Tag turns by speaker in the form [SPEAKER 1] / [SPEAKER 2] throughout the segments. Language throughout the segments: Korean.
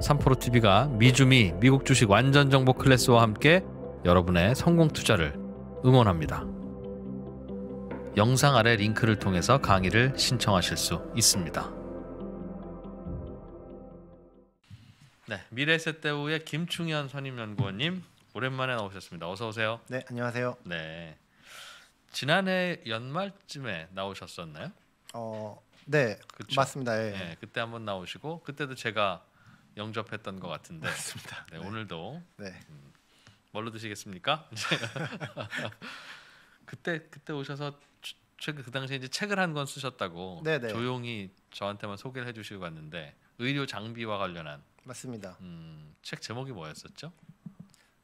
[SPEAKER 1] 삼포로 t v 가 미주미 미국 주식 완전 정보 클래스와 함께 여러분의 성공 투자를 응원합니다. 영상 아래 링크를 통해서 강의를 신청하실 수 있습니다. 네, 미래세대우의 김충현 선임연구원님 오랜만에 나오셨습니다. 어서 오세요. 네, 안녕하세요. 네, 지난해 연말쯤에 나오셨었나요?
[SPEAKER 2] 어, 네, 그쵸? 맞습니다. 예. 네,
[SPEAKER 1] 그때 한번 나오시고 그때도 제가 영접했던 것 같은데 맞습니다. 네, 네. 오늘도 네. 음, 뭘로 드시겠습니까? 그때 그때 오셔서 최근 그 당시에 이제 책을 한 권 쓰셨다고 네네. 네. 조용히 저한테만 소개를 해주시고 갔는데 의료 장비와 관련한
[SPEAKER 2] 맞습니다. 음,
[SPEAKER 1] 책 제목이 뭐였었죠?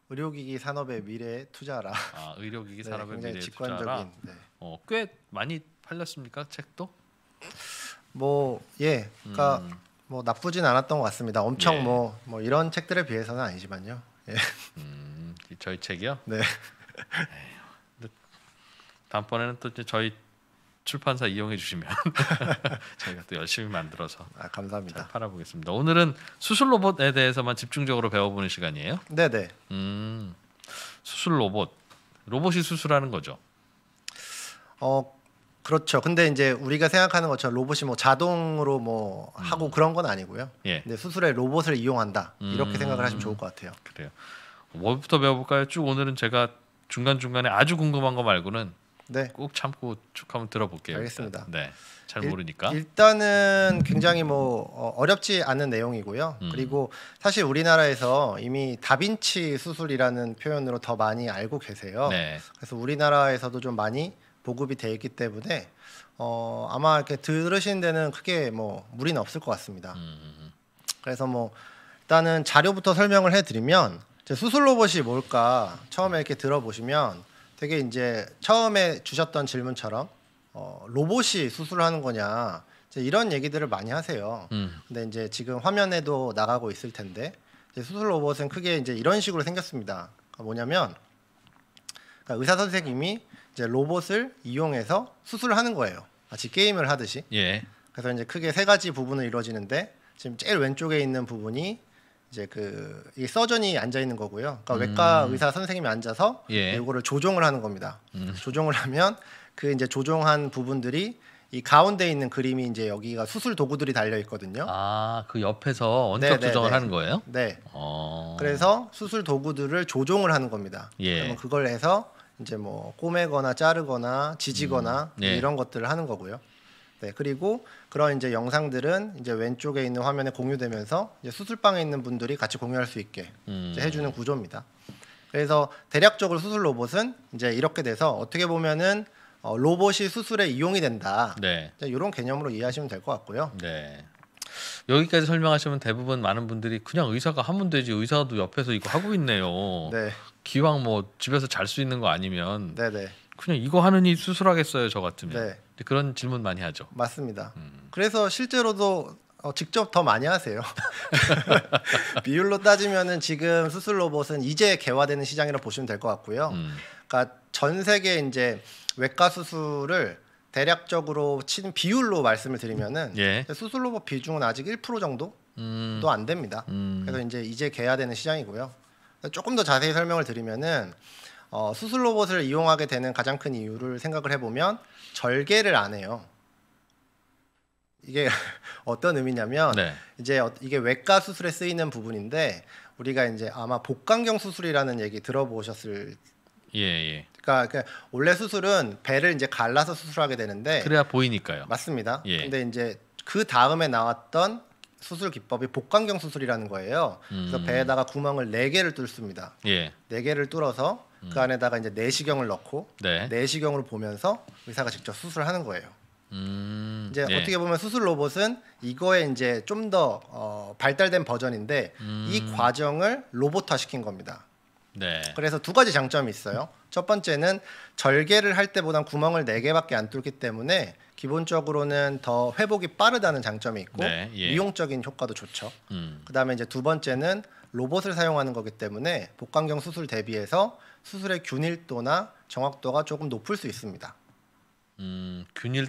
[SPEAKER 2] 의료기기 산업의 미래에
[SPEAKER 1] 투자라. 아, 의료기기 네, 산업의 네, 미래에 직관적인, 투자라. 네. 어, 꽤 많이 팔렸습니까 책도?
[SPEAKER 2] 뭐 예, 그러니까 음. 뭐 나쁘진 않았던 것 같습니다. 엄청 뭐뭐 예. 뭐, 뭐 이런 책들에 비해서는 아니지만요. 예.
[SPEAKER 1] 음, 저희 책이요? 네. 다음번에는 또 저희 출판사 이용해 주시면 저희가 또 열심히 만들어서 아, 감사합니다. 팔아보겠습니다. 오늘은 수술 로봇에 대해서만 집중적으로 배워보는 시간이에요.
[SPEAKER 2] 네네. 네. 음,
[SPEAKER 1] 수술 로봇,
[SPEAKER 2] 로봇이 수술하는 거죠. 어 그렇죠. 근데 이제 우리가 생각하는 것처럼 로봇이 뭐 자동으로 뭐 음. 하고 그런 건 아니고요. 예. 근데 수술에 로봇을 이용한다 이렇게 음. 생각을 하시면 좋을 것 같아요.
[SPEAKER 1] 그래요. 뭐부터 배워볼까요? 쭉 오늘은 제가 중간 중간에 아주 궁금한 거 말고는 네. 꼭 참고 쭉 한번 들어볼게요. 알겠습니다. 일단. 네.
[SPEAKER 2] 잘 모르니까. 일, 단은 굉장히 뭐 어, 어렵지 않은 내용이고요. 음. 그리고 사실 우리나라에서 이미 다빈치 수술이라는 표현으로 더 많이 알고 계세요. 네. 그래서 우리나라에서도 좀 많이 보급이 되어 있기 때문에 어, 아마 이렇게 들으신 데는 크게 뭐 무리는 없을 것 같습니다. 음, 음, 음. 그래서 뭐 일단은 자료부터 설명을 해드리면 수술 로봇이 뭘까 처음에 이렇게 들어보시면 되게 이제 처음에 주셨던 질문처럼 어, 로봇이 수술하는 거냐 이런 얘기들을 많이 하세요. 음. 근데 이제 지금 화면에도 나가고 있을 텐데 수술 로봇은 크게 이제 이런 식으로 생겼습니다. 그러니까 뭐냐면 그러니까 의사 선생님이 이제 로봇을 이용해서 수술을 하는 거예요. 마치 게임을 하듯이. 예. 그래서 이제 크게 세 가지 부분을 이루어지는데 지금 제일 왼쪽에 있는 부분이 이제 그이 서전이 앉아 있는 거고요. 그러니까 음. 외과 의사 선생님이 앉아서 예. 이거를 조종을 하는 겁니다. 음. 조종을 하면 그 이제 조종한 부분들이 이 가운데 있는 그림이 이제 여기가 수술 도구들이 달려 있거든요. 아,
[SPEAKER 1] 그 옆에서 원격 네네네. 네, 조정을 네. 하는 거예요?
[SPEAKER 2] 네. 어... 그래서 수술 도구들을 조종을 하는 겁니다. 예. 그러면 그걸 해서 이제 뭐 꼬매거나 자르거나 지지거나 음, 네. 이런 것들을 하는 거고요. 네, 그리고 그런 이제 영상들은 이제 왼쪽에 있는 화면에 공유되면서 이제 수술방에 있는 분들이 같이 공유할 수 있게 음. 해주는 구조입니다. 그래서 대략적으로 수술 로봇은 이제 이렇게 돼서 어떻게 보면은 어, 로봇이 수술에 이용이 된다. 네. 이런 개념으로 이해하시면 될 것 같고요. 네.
[SPEAKER 1] 여기까지 설명하시면 대부분 많은 분들이 그냥 의사가 하면 되지 의사도 옆에서 이거 하고 있네요. 네. 기왕 뭐 집에서 잘 수 있는 거 아니면 네네. 그냥 이거 하느니 수술하겠어요 저 같으면 네. 그런 질문 많이
[SPEAKER 2] 하죠. 맞습니다. 음. 그래서 실제로도 어, 직접 더 많이 하세요. 비율로 따지면은 지금 수술 로봇은 이제 개화되는 시장이라 고 보시면 될 것 같고요. 음. 그러니까 전 세계 이제 외과 수술을 대략적으로 친 비율로 말씀을 드리면은 예. 수술 로봇 비중은 아직 1% 정도 음. 또안 됩니다. 음. 그래서 이제 이제 개화되는 시장이고요. 조금 더 자세히 설명을 드리면은 어, 수술 로봇을 이용하게 되는 가장 큰 이유를 생각을 해보면 절개를 안 해요. 이게 어떤 의미냐면 네. 이제 어, 이게 외과 수술에 쓰이는 부분인데 우리가 이제 아마 복강경 수술이라는 얘기 들어보셨을 예, 예. 그러니까, 그 원래 수술은 배를 이제 갈라서 수술하게 되는데 그래야
[SPEAKER 1] 보이니까요.
[SPEAKER 2] 맞습니다. 예. 근데 이제 그 다음에 나왔던 수술 기법이 복강경 수술이라는 거예요. 음. 그래서 배에다가 구멍을 네 개를 뚫습니다. 예. 네 개를 뚫어서 그 음. 그 안에다가 이제 내시경을 넣고 네. 내시경으로 네 보면서 의사가 직접 수술하는 을 거예요. 음, 이제 네. 어떻게 보면 수술 로봇은 이거에 이제 좀더 어, 발달된 버전인데 음. 이 과정을 로봇화 시킨 겁니다. 네. 그래서 두 가지 장점이 있어요. 첫 번째는 절개를 할 때보단 구멍을 네 개밖에 안 뚫기 때문에 기본적으로는 더 회복이 빠르다는 장점이 있고 네, 예. 이용적인 효과도 좋죠. 음. 그다음에 이제 두 번째는 로봇을 사용하는 거기 때문에 복강경 수술 대비해서 수술의 균일도나 정확도가 조금 높을 수 있습니다.
[SPEAKER 1] 음, 균일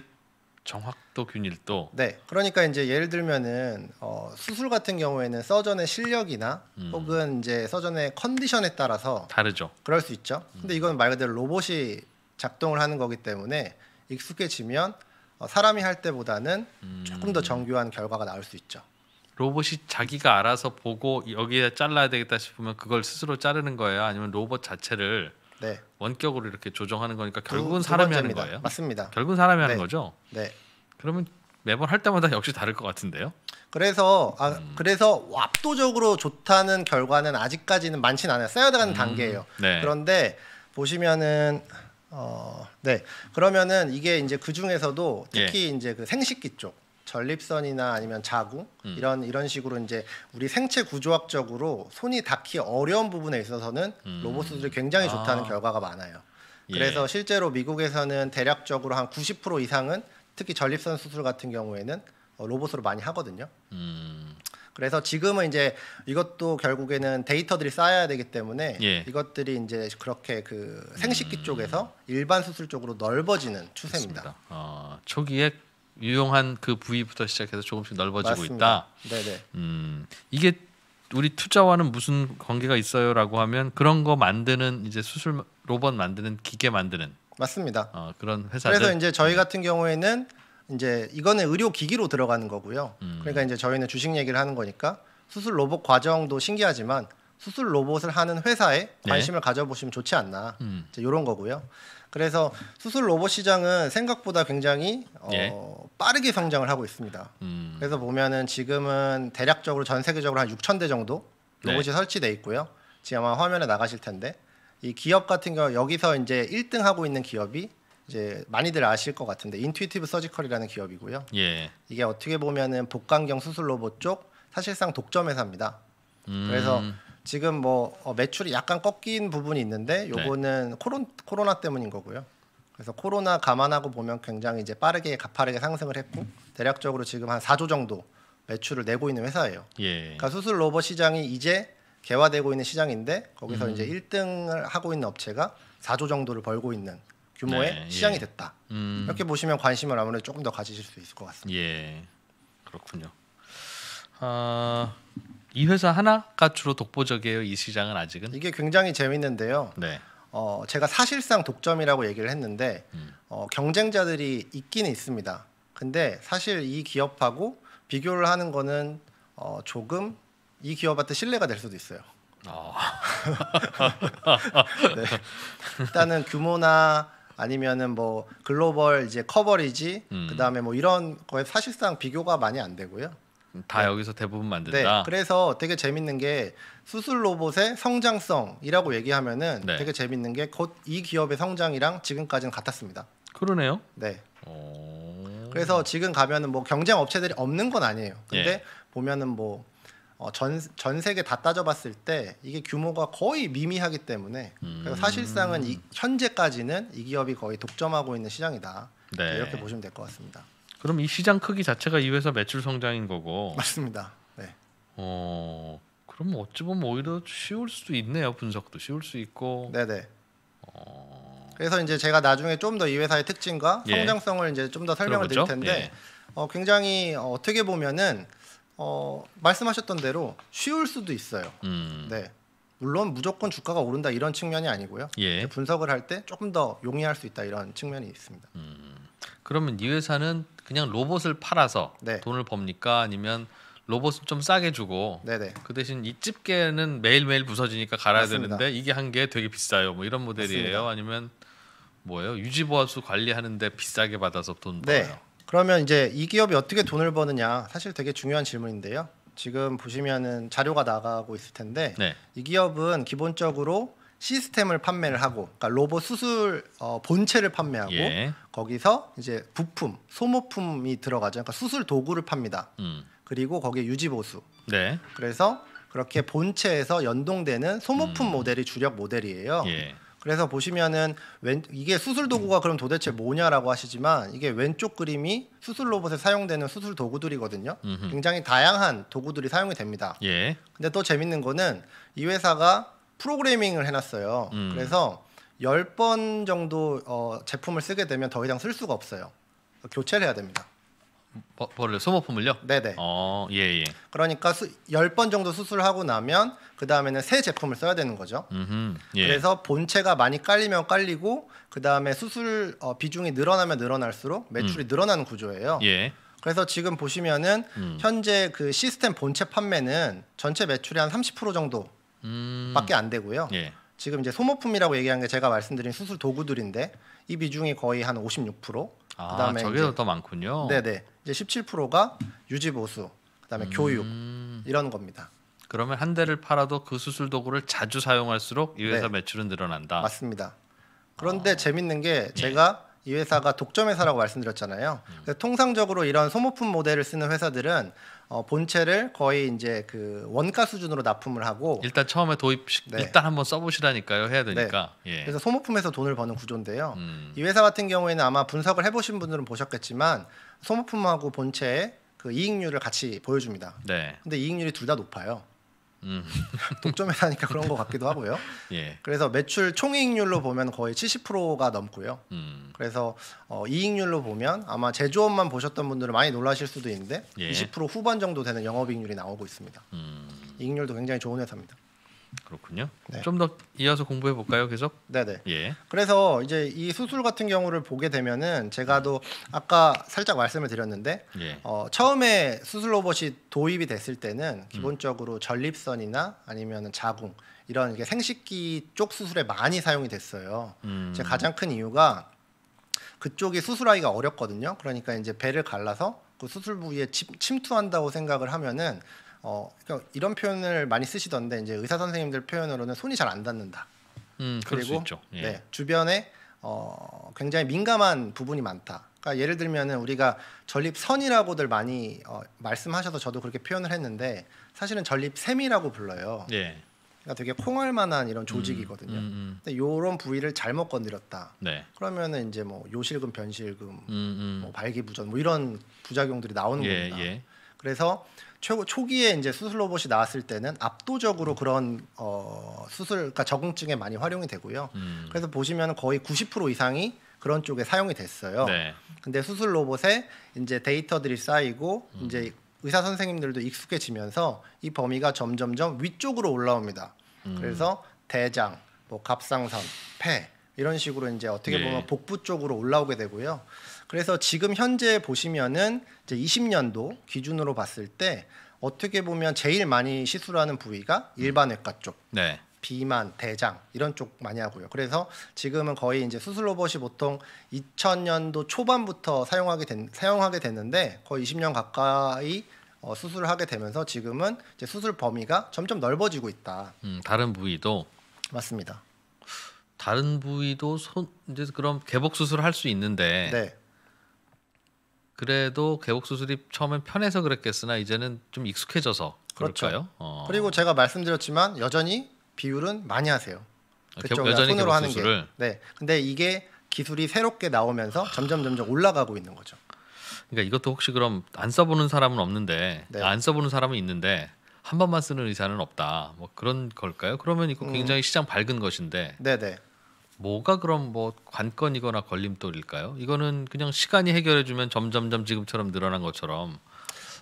[SPEAKER 1] 정확도 균일도.
[SPEAKER 2] 네, 그러니까 이제 예를 들면은 어, 수술 같은 경우에는 서전의 실력이나 음. 혹은 이제 서전의 컨디션에 따라서 다르죠. 그럴 수 있죠. 근데 음. 이건 말 그대로 로봇이 작동을 하는 거기 때문에 익숙해지면 어, 사람이 할 때보다는 음. 조금 더 정교한 결과가 나올 수 있죠.
[SPEAKER 1] 로봇이 자기가 알아서 보고 여기에 잘라야 되겠다 싶으면 그걸 스스로 자르는 거예요. 아니면 로봇 자체를 네. 원격으로 이렇게 조정하는 거니까 결국은 두, 사람이 두 하는 거예요. 맞습니다. 결국은 사람이 네. 하는 거죠. 네. 그러면 매번 할 때마다 역시 다를 것 같은데요.
[SPEAKER 2] 그래서 아, 음. 그래서 압도적으로 좋다는 결과는 아직까지는 많진 않아요. 쌓여가는 음. 단계예요. 네. 그런데 보시면은 어, 네. 그러면은 이게 이제 그 중에서도 예. 특히 예. 이제 그 생식기 쪽 전립선이나 아니면 자궁 음. 이런 이런 식으로 이제 우리 생체 구조학적으로 손이 닿기 어려운 부분에 있어서는 음. 로봇 수술이 굉장히 좋다는 아. 결과가 많아요. 예. 그래서 예. 실제로 미국에서는 대략적으로 한 90% 이상은 특히 전립선 수술 같은 경우에는 어, 로봇으로 많이 하거든요. 음. 그래서 지금은 이제 이것도 결국에는 데이터들이 쌓여야 되기 때문에 예. 이것들이 이제 그렇게 그 생식기 음... 쪽에서 일반 수술 쪽으로 넓어지는 추세입니다. 어,
[SPEAKER 1] 초기에 유용한 그 부위부터 시작해서 조금씩 넓어지고 맞습니다. 있다. 네네. 음, 이게 우리 투자와는 무슨 관계가 있어요라고 하면 그런 거 만드는 이제 수술 로봇 만드는 기계 만드는
[SPEAKER 2] 맞습니다. 어,
[SPEAKER 1] 그런 회사들. 그래서
[SPEAKER 2] 이제 저희 같은 경우에는 이제 이거는 의료 기기로 들어가는 거고요. 음. 그러니까 이제 저희는 주식 얘기를 하는 거니까 수술 로봇 과정도 신기하지만 수술 로봇을 하는 회사에 네. 관심을 네. 가져보시면 좋지 않나 음. 이제 이런 거고요. 그래서 수술 로봇 시장은 생각보다 굉장히 어, 예. 빠르게 성장을 하고 있습니다. 음. 그래서 보면은 지금은 대략적으로 전 세계적으로 한 6천 대 정도 네. 로봇이 네. 설치돼 있고요. 지금 아마 화면에 나가실 텐데 이 기업 같은 경우 여기서 이제 1등 하고 있는 기업이 이제 많이들 아실 것 같은데 인튜이티브 서지컬이라는 기업이고요. 예. 이게 어떻게 보면은 복강경 수술 로봇 쪽 사실상 독점 회사입니다. 음. 그래서 지금 뭐 어, 매출이 약간 꺾인 부분이 있는데 네. 요거는 네. 코로, 코로나 때문인 거고요. 그래서 코로나 감안하고 보면 굉장히 이제 빠르게 가파르게 상승을 했고 대략적으로 지금 한 4조 정도 매출을 내고 있는 회사예요. 예. 그러니까 수술 로봇 시장이 이제 개화되고 있는 시장인데 거기서 음. 이제 1등을 하고 있는 업체가 4조 정도를 벌고 있는 규모의 네, 예. 시장이 예. 됐다. 음. 이렇게 보시면 관심을 아무래도 조금 더 가지실 수 있을 것
[SPEAKER 1] 같습니다. 예, 그렇군요. 아, 이 회사 하나가 주로 독보적이에요. 이 시장은 아직은
[SPEAKER 2] 이게 굉장히 재밌는데요. 네. 어, 제가 사실상 독점이라고 얘기를 했는데 음. 어, 경쟁자들이 있기는 있습니다. 근데 사실 이 기업하고 비교를 하는 거는 어, 조금 이 기업한테 신뢰가 될 수도 있어요. 아. 네. 일단은 규모나 아니면은 뭐 글로벌 이제 커버리지 음. 그다음에 뭐 이런 거에 사실상 비교가 많이 안 되고요.
[SPEAKER 1] 다 네. 여기서 대부분 만든다. 네.
[SPEAKER 2] 그래서 되게 재밌는 게 수술 로봇의 성장성이라고 얘기하면은 네. 되게 재밌는 게 곧 이 기업의 성장이랑 지금까지는 같았습니다.
[SPEAKER 1] 그러네요. 네. 오...
[SPEAKER 2] 그래서 지금 가면은 뭐 경쟁 업체들이 없는 건 아니에요. 근데 예. 보면은 뭐 어, 전, 전 세계 다 따져봤을 때 이게 규모가 거의 미미하기 때문에 음. 사실상은 이, 음. 현재까지는 이 기업이 거의 독점하고 있는 시장이다 네. 이렇게 보시면 될 것 같습니다.
[SPEAKER 1] 그럼 이 시장 크기 자체가 이 회사 매출 성장인 거고
[SPEAKER 2] 맞습니다. 네.
[SPEAKER 1] 어 그럼 어찌 보면 오히려 쉬울 수도 있네요 분석도 쉬울 수 있고. 네네.
[SPEAKER 2] 어... 그래서 이제 제가 나중에 좀 더 이 회사의 특징과 예. 성장성을 이제 좀 더 설명을 들어보죠? 드릴 텐데 예. 어, 굉장히 어, 어떻게 보면은 어, 말씀하셨던 대로 쉬울 수도 있어요. 음. 네. 물론 무조건 주가가 오른다 이런 측면이 아니고요. 예. 분석을 할 때 조금 더 용이할 수 있다 이런 측면이 있습니다. 음.
[SPEAKER 1] 그러면 이 회사는 그냥 로봇을 팔아서 네. 돈을 법니까 아니면 로봇을좀 싸게 주고 네네. 그 대신 이 집게는 매일매일 부서지니까 갈아야 맞습니다. 되는데 이게 한개 되게 비싸요. 뭐 이런 모델이에요. 맞습니다. 아니면 뭐예요? 유지보수 관리하는데 비싸게 받아서 돈 네. 벌어요.
[SPEAKER 2] 그러면 이제 이 기업이 어떻게 돈을 버느냐 사실 되게 중요한 질문인데요. 지금 보시면은 자료가 나가고 있을 텐데 네. 이 기업은 기본적으로 시스템을 판매를 하고 그러니까 로봇 수술 어, 본체를 판매하고 예. 거기서 이제 부품 소모품이 들어가죠. 그러니까 수술 도구를 팝니다. 음. 그리고 거기에 유지 보수. 네. 그래서 그렇게 본체에서 연동되는 소모품 음. 모델이 주력 모델이에요. 예. 그래서 보시면은 왼, 이게 수술 도구가 그럼 도대체 뭐냐라고 하시지만 이게 왼쪽 그림이 수술 로봇에 사용되는 수술 도구들이거든요. 음흠. 굉장히 다양한 도구들이 사용이 됩니다. 예. 근데 또 재밌는 거는 이 회사가 프로그래밍을 해놨어요. 음. 그래서 열 번 정도 어, 제품을 쓰게 되면 더 이상 쓸 수가 없어요. 교체를 해야 됩니다.
[SPEAKER 1] 벌을 소모품을요? 네네. 어, 예, 예.
[SPEAKER 2] 그러니까 수, 10번 정도 수술하고 나면 그 다음에는 새 제품을 써야 되는 거죠.
[SPEAKER 1] 음흠, 예.
[SPEAKER 2] 그래서 본체가 많이 깔리면 깔리고 그 다음에 수술 어, 비중이 늘어나면 늘어날수록 매출이 음. 늘어나는 구조예요. 예. 그래서 지금 보시면은 음. 현재 그 시스템 본체 판매는 전체 매출이한 30% 정도밖에 음. 안 되고요. 예. 지금 이제 소모품이라고 얘기한 게 제가 말씀드린 수술 도구들인데 이 비중이 거의 한 56%. 아, 그다음에 저게
[SPEAKER 1] 더 많군요. 네네.
[SPEAKER 2] 이제 17%가 유지 보수, 그다음에 음. 교육 이런 겁니다.
[SPEAKER 1] 그러면 한 대를 팔아도 그 수술 도구를 자주 사용할수록 이 회사 네. 매출은 늘어난다. 맞습니다.
[SPEAKER 2] 그런데 어. 재밌는 게 예. 제가 예. 이 회사가 독점 회사라고 말씀드렸잖아요. 음. 통상적으로 이런 소모품 모델을 쓰는 회사들은 어, 본체를 거의 이제 그 원가 수준으로 납품을 하고 일단 처음에 도입 네.
[SPEAKER 1] 일단 한번 써보시라니까요 해야 되니까 네.
[SPEAKER 2] 예. 그래서 소모품에서 돈을 버는 구조인데요 음. 이 회사 같은 경우에는 아마 분석을 해보신 분들은 보셨겠지만 소모품하고 본체의 그 이익률을 같이 보여줍니다 네. 근데 이익률이 둘 다 높아요 음. 독점에 하니까 그런 것 같기도 하고요. 예. 그래서 매출 총이익률로 보면 거의 70%가 넘고요. 음. 그래서 어, 이익률로 보면 아마 제조업만 보셨던 분들은 많이 놀라실 수도 있는데 예. 20% 후반 정도 되는 영업이익률이 나오고 있습니다. 음. 이익률도 굉장히 좋은 회사입니다. 그렇군요.
[SPEAKER 1] 네. 좀더 이어서 공부해 볼까요, 계속? 네네. 예.
[SPEAKER 2] 그래서 이제 이 수술 같은 경우를 보게 되면은 제가도 아까 살짝 말씀을 드렸는데 예. 어, 처음에 수술 로봇이 도입이 됐을 때는 음. 기본적으로 전립선이나 아니면 자궁 이런 게 생식기 쪽 수술에 많이 사용이 됐어요. 음. 제 가장 큰 이유가 그쪽이 수술하기가 어렵거든요. 그러니까 이제 배를 갈라서 그 수술 부위에 침, 침투한다고 생각을 하면은 어 그러니까 이런 표현을 많이 쓰시던데 이제 의사 선생님들 표현으로는 손이 잘 안 닿는다.
[SPEAKER 3] 음, 그리고 예. 네,
[SPEAKER 2] 주변에 어, 굉장히 민감한 부분이 많다. 그러니까 예를 들면은 우리가 전립선이라고들 많이 어, 말씀하셔서 저도 그렇게 표현을 했는데 사실은 전립샘이라고 불러요. 예. 그러니까 되게 콩알만한 이런 음, 조직이거든요. 음, 음, 근데 요런 부위를 잘못 건드렸다. 네. 그러면은 이제 뭐 요실금, 변실금, 음,
[SPEAKER 3] 음. 뭐
[SPEAKER 2] 발기부전 뭐 이런 부작용들이 나오는 예, 겁니다. 예. 그래서 최고 초기에 이제 수술 로봇이 나왔을 때는 압도적으로 음. 그런 어, 수술 그러니까 적응증에 많이 활용이 되고요. 음. 그래서 보시면 거의 90% 이상이 그런 쪽에 사용이 됐어요. 네. 근데 수술 로봇에 이제 데이터들이 쌓이고 음. 이제 의사 선생님들도 익숙해지면서 이 범위가 점점점 위쪽으로 올라옵니다. 음. 그래서 대장, 뭐 갑상선, 폐 이런 식으로 이제 어떻게 네. 보면 네. 복부 쪽으로 올라오게 되고요. 그래서 지금 현재 보시면은 이제 20년도 기준으로 봤을 때 어떻게 보면 제일 많이 시술하는 부위가 일반외과 쪽. 네. 비만, 대장 이런 쪽 많이 하고요. 그래서 지금은 거의 이제 수술 로봇이 보통 2000년도 초반부터 사용하게 된 사용하게 됐는데 거의 20년 가까이 어, 수술을 하게 되면서 지금은 이제 수술 범위가 점점 넓어지고 있다.
[SPEAKER 1] 음, 다른 부위도 맞습니다. 다른 부위도 손 이제 그럼 개복 수술을 할 수 있는데 네. 그래도 개복 수술이 처음엔 편해서 그랬겠으나 이제는 좀 익숙해져서 그렇죠. 그럴까요? 렇죠
[SPEAKER 2] 어. 그리고 제가 말씀드렸지만 여전히 비율은 많이 하세요. 아, 그쪽 여전히 손으로 하는 수술을. 게. 네. 근데 이게 기술이 새롭게 나오면서 점점 점점 올라가고 있는 거죠.
[SPEAKER 1] 그러니까 이것도 혹시 그럼 안 써보는 사람은 없는데 네. 안 써보는 사람은 있는데 한 번만 쓰는 의사는 없다. 뭐 그런 걸까요? 그러면 이거 음. 굉장히 음. 시장 밝은 것인데. 네네. 네. 뭐가 그럼 뭐 관건이거나 걸림돌일까요? 이거는 그냥 시간이 해결해주면 점점점 지금처럼 늘어난 것처럼.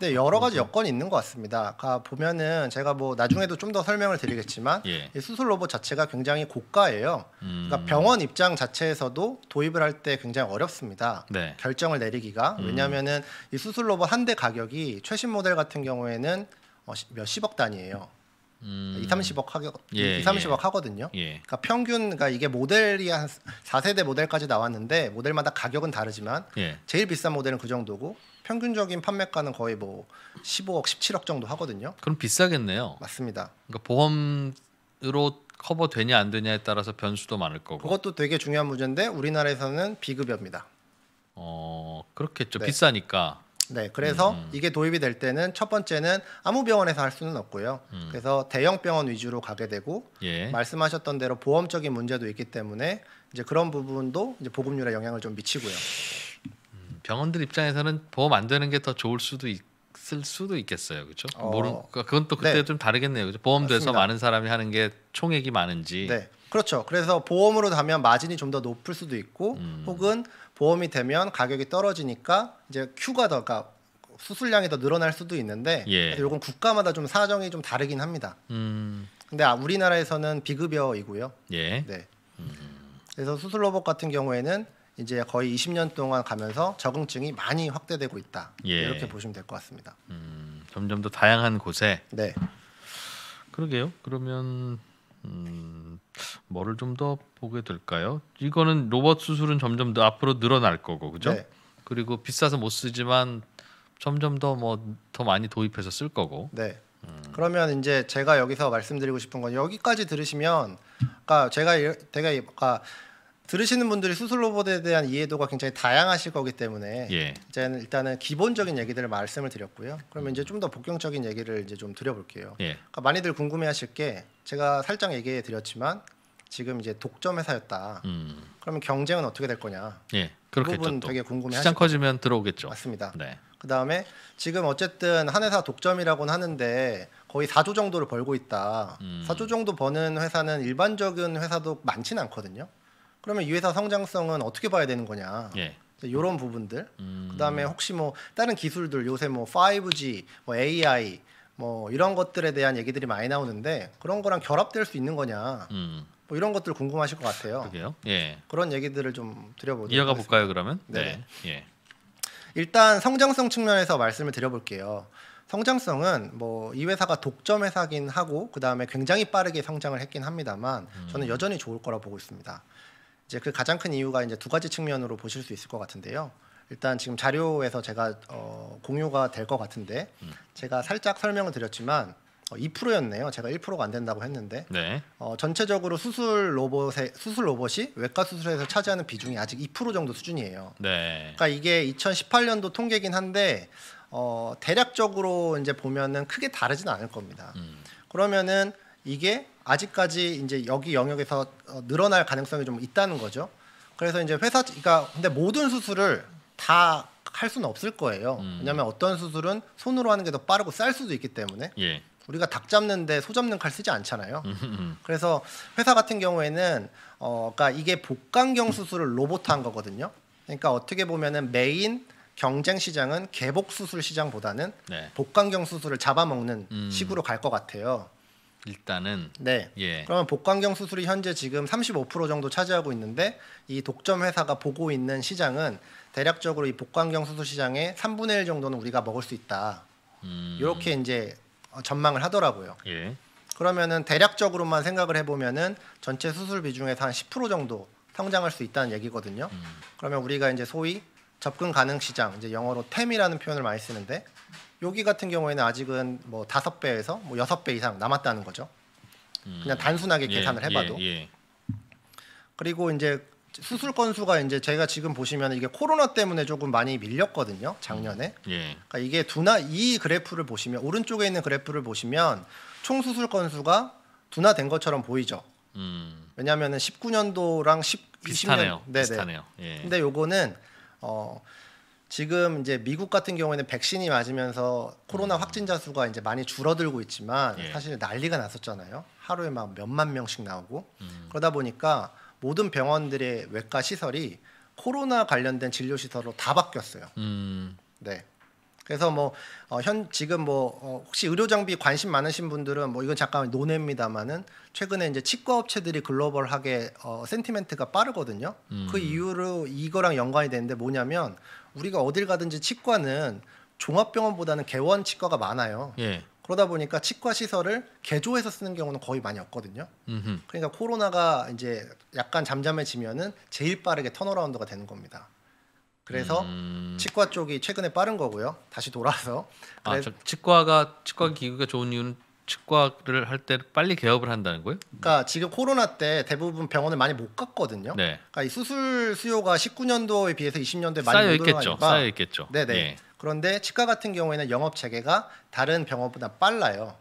[SPEAKER 2] 네 여러 가지 그렇죠. 여건이 있는 것 같습니다. 그 보면은 제가 뭐 나중에도 좀 더 설명을 드리겠지만 예. 수술 로봇 자체가 굉장히 고가예요. 그러니까 음. 그러니까 병원 입장 자체에서도 도입을 할 때 굉장히 어렵습니다. 네. 결정을 내리기가 음. 왜냐하면은 이 수술 로봇 한 대 가격이 최신 모델 같은 경우에는 어, 몇십억 단위예요. 음. 2, 30억 하거 예, 2, 30억 예. 하거든요. 예. 그러니까 평균 그러니까 이게 모델이 한 4세대 모델까지 나왔는데 모델마다 가격은 다르지만 예. 제일 비싼 모델은 그 정도고 평균적인 판매가는 거의 뭐 15억, 17억 정도 하거든요.
[SPEAKER 1] 그럼 비싸겠네요. 맞습니다. 그러니까 보험으로 커버 되냐 안 되냐에 따라서 변수도 많을 거고. 그것도
[SPEAKER 2] 되게 중요한 문제인데 우리나라에서는 비급여입니다. 어,
[SPEAKER 1] 그렇겠죠. 네. 비싸니까.
[SPEAKER 2] 네, 그래서 음. 이게 도입이 될 때는 첫 번째는 아무 병원에서 할 수는 없고요. 음. 그래서 대형 병원 위주로 가게 되고 예. 말씀하셨던 대로 보험적인 문제도 있기 때문에 이제 그런 부분도 이제 보급률에 영향을 좀 미치고요.
[SPEAKER 1] 음, 병원들 입장에서는 보험 안 되는 게 더 좋을 수도 있을 수도 있겠어요, 그렇죠? 어, 모르 그러니까 그건 또 그때 네. 좀 다르겠네요, 그렇죠? 보험돼서 많은 사람이 하는 게 총액이 많은지. 네,
[SPEAKER 2] 그렇죠. 그래서 보험으로 하면 마진이 좀 더 높을 수도 있고, 음. 혹은 보험이 되면 가격이 떨어지니까 이제 큐가 더 그러니까 수술량이 더 늘어날 수도 있는데 예. 요건 국가마다 좀 사정이 좀 다르긴 합니다. 음. 근데 아, 우리나라에서는 비급여이고요.
[SPEAKER 3] 예. 네. 음.
[SPEAKER 2] 그래서 수술 로봇 같은 경우에는 이제 거의 20년 동안 가면서 적응증이 많이 확대되고 있다. 예. 이렇게 보시면 될 것 같습니다.
[SPEAKER 1] 음, 점점 더 다양한 곳에. 네. 그러게요. 그러면 음, 뭐를 좀 더 보게 될까요? 이거는 로봇 수술은 점점 더 앞으로 늘어날 거고 그죠? 네. 그리고 비싸서 못 쓰지만 점점 더 뭐더 뭐, 많이 도입해서 쓸 거고.
[SPEAKER 2] 네. 음. 그러면 이제 제가 여기서 말씀드리고 싶은 건 여기까지 들으시면 그러니까 예, 아까 제가 제가 아까 들으시는 분들이 수술 로봇에 대한 이해도가 굉장히 다양하실 거기 때문에 예. 이제는 일단은 기본적인 얘기들을 말씀을 드렸고요. 그러면 이제 음. 좀더복용적인 얘기를 이제 좀 드려볼게요. 예. 그러니까 많이들 궁금해하실 게 제가 살짝 얘기해 드렸지만 지금 이제 독점 회사였다. 음. 그러면 경쟁은 어떻게 될 거냐?
[SPEAKER 1] 예, 그렇겠 그 부분 또. 되게 궁금해. 시장 커지면 들어오겠죠. 맞습니다. 네.
[SPEAKER 2] 그 다음에 지금 어쨌든 한 회사 독점이라고는 하는데 거의 4조 정도를 벌고 있다. 음. 4조 정도 버는 회사는 일반적인 회사도 많지는 않거든요. 그러면 이 회사 성장성은 어떻게 봐야 되는 거냐? 예. 이런 부분들. 음. 그다음에 혹시 뭐 다른 기술들 요새 뭐 5G, 뭐 AI 뭐 이런 것들에 대한 얘기들이 많이 나오는데 그런 거랑 결합될 수 있는 거냐? 음. 뭐 이런 것들 궁금하실 것 같아요. 그게요? 예. 그런 얘기들을 좀 드려보도록 이어가
[SPEAKER 1] 볼까요, 그러면? 네. 네네. 예.
[SPEAKER 2] 일단 성장성 측면에서 말씀을 드려볼게요. 성장성은 뭐 이 회사가 독점 회사긴 하고 그 다음에 굉장히 빠르게 성장을 했긴 합니다만 음. 저는 여전히 좋을 거라 보고 있습니다. 이제 그 가장 큰 이유가 이제 두 가지 측면으로 보실 수 있을 것 같은데요. 일단 지금 자료에서 제가 어, 공유가 될 것 같은데 음. 제가 살짝 설명을 드렸지만 어, 2%였네요. 제가 1%가 안 된다고 했는데 네. 어, 전체적으로 수술 로봇의 수술 로봇이 외과 수술에서 차지하는 비중이 아직 2% 정도 수준이에요.
[SPEAKER 3] 네. 그러니까
[SPEAKER 2] 이게 2018년도 통계긴 한데 어, 대략적으로 이제 보면은 크게 다르진 않을 겁니다. 음. 그러면은 이게 아직까지 이제 여기 영역에서 어, 늘어날 가능성이 좀 있다는 거죠. 그래서 이제 회사 그러니까 근데 모든 수술을 다 할 수는 없을 거예요. 음. 왜냐하면 어떤 수술은 손으로 하는 게 더 빠르고 쌀 수도 있기 때문에 예. 우리가 닭 잡는데 소 잡는 칼 쓰지 않잖아요. 음, 음, 음. 그래서 회사 같은 경우에는 어, 그러니까 이게 복강경 수술을 로봇한 거거든요. 그러니까 어떻게 보면은 메인 경쟁 시장은 개복 수술 시장보다는 네. 복강경 수술을 잡아먹는 음. 식으로 갈 것 같아요.
[SPEAKER 3] 일단은 네. 예.
[SPEAKER 2] 그러면 복강경 수술이 현재 지금 35% 정도 차지하고 있는데 이 독점 회사가 보고 있는 시장은 대략적으로 이 복강경 수술 시장의 3분의 1 정도는 우리가 먹을 수 있다.
[SPEAKER 3] 음. 이렇게
[SPEAKER 2] 이제 어, 전망을 하더라고요. 예. 그러면은 대략적으로만 생각을 해보면은 전체 수술 비중에서 한10% 정도 성장할 수 있다는 얘기거든요. 음. 그러면 우리가 이제 소위 접근 가능 시장, 이제 영어로 템이라는 표현을 많이 쓰는데 여기 같은 경우에는 아직은 뭐 다섯 배에서 뭐 여섯 배 이상 남았다는 거죠. 음. 그냥 단순하게 예, 계산을 예, 해봐도. 예, 예. 그리고 이제 수술 건수가 이제 제가 지금 보시면 이게 코로나 때문에 조금 많이 밀렸거든요 작년에. 음. 예. 그러니까 이게 두나 이 그래프를 보시면 오른쪽에 있는 그래프를 보시면 총 수술 건수가 둔화된 것처럼 보이죠. 음. 왜냐하면은 19년도랑 10, 비슷하네요. 20년, 네네. 비슷하네요. 예. 근데 요거는 어 지금 이제 미국 같은 경우에는 백신이 맞으면서 코로나 음. 확진자 수가 이제 많이 줄어들고 있지만 예. 사실 난리가 났었잖아요. 하루에 막 몇만 명씩 나오고 음. 그러다 보니까 모든 병원들의 외과 시설이 코로나 관련된 진료 시설로 다 바뀌었어요.
[SPEAKER 3] 음.
[SPEAKER 2] 네. 그래서 뭐 어, 현 지금 뭐 어, 혹시 의료 장비 관심 많으신 분들은 뭐 이건 잠깐 논외입니다만은 최근에 이제 치과 업체들이 글로벌하게 어, 센티멘트가 빠르거든요. 그 음. 그 이유로 이거랑 연관이 되는데 뭐냐면 우리가 어딜 가든지 치과는 종합병원보다는 개원 치과가 많아요. 예. 그러다 보니까 치과 시설을 개조해서 쓰는 경우는 거의 많이 없거든요. 음흠. 그러니까 코로나가 이제 약간 잠잠해지면은 제일 빠르게 턴어라운드가 되는 겁니다. 그래서 음... 치과 쪽이 최근에 빠른 거고요. 다시 돌아서. 아, 그래...
[SPEAKER 1] 치과가 치과 기구가 좋은 이유는 치과를 할 때 빨리 개업을 한다는 거예요?
[SPEAKER 2] 그러니까 지금 코로나 때 대부분 병원을 많이 못 갔거든요. 네. 그러니까 이 수술 수요가 19년도에 비해서 20년도에 많이 쌓여 있겠죠. 쌓여 있겠죠. 네네. 네. 예. 그런데 치과 같은 경우에는 영업 체계가 다른 병원보다 빨라요.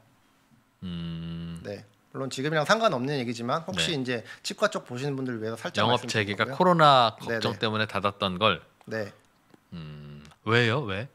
[SPEAKER 2] 음... 네. 물론 지금이랑 상관없는 얘기지만 혹시 네. 이제 치과 쪽 보시는 분들 위해서 살짝 영업 체계가 코로나 네, 네. 걱정 네네.
[SPEAKER 1] 때문에 닫았던 걸. 네. 음... 왜요? 왜?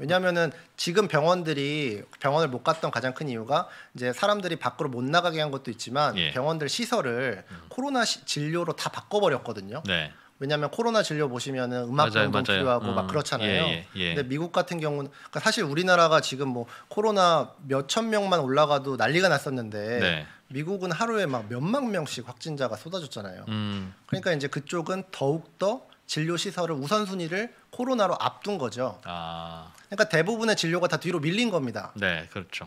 [SPEAKER 2] 왜냐하면은 지금 병원들이 병원을 못 갔던 가장 큰 이유가 이제 사람들이 밖으로 못 나가게 한 것도 있지만 예. 병원들 시설을 음. 코로나 시, 진료로 다 바꿔버렸거든요. 네. 왜냐하면 코로나 진료 보시면은 음악 방도 필요하고 음. 막 그렇잖아요. 예, 예, 예. 근데 미국 같은 경우는 그러니까 사실 우리나라가 지금 뭐 코로나 몇 천 명만 올라가도 난리가 났었는데 네. 미국은 하루에 막 몇만 명씩 확진자가 쏟아졌잖아요. 음. 그러니까 이제 그쪽은 더욱 더 진료 시설을 우선순위를 코로나로 앞둔 거죠. 아. 그러니까 대부분의 진료가 다 뒤로 밀린 겁니다.
[SPEAKER 3] 네, 그렇죠.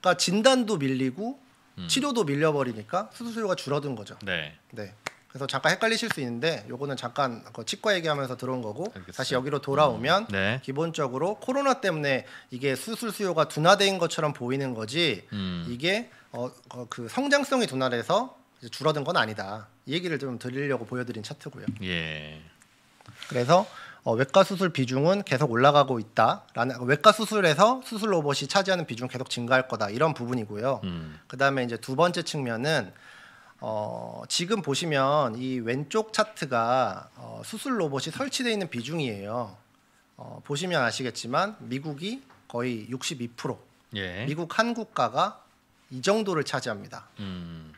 [SPEAKER 2] 그러니까 진단도 밀리고 음. 치료도 밀려버리니까 수수료가 줄어든 거죠.
[SPEAKER 3] 네. 네.
[SPEAKER 2] 그래서 잠깐 헷갈리실 수 있는데 요거는 잠깐 그 치과 얘기하면서 들어온 거고 알겠어요. 다시 여기로 돌아오면 음. 네. 기본적으로 코로나 때문에 이게 수술 수요가 둔화된 것처럼 보이는 거지 음. 이게 어, 어, 그 성장성이 둔화돼서 줄어든 건 아니다. 이 얘기를 좀 드리려고 보여드린 차트고요. 예. 그래서 어, 외과 수술 비중은 계속 올라가고 있다라는 외과 수술에서 수술 로봇이 차지하는 비중 계속 증가할 거다 이런 부분이고요. 음. 그다음에 이제 두 번째 측면은 어, 지금 보시면 이 왼쪽 차트가 어, 수술 로봇이 설치되어 있는 비중이에요. 어, 보시면 아시겠지만 미국이 거의 62% 예. 미국 한국가가 이 정도를 차지합니다. 음.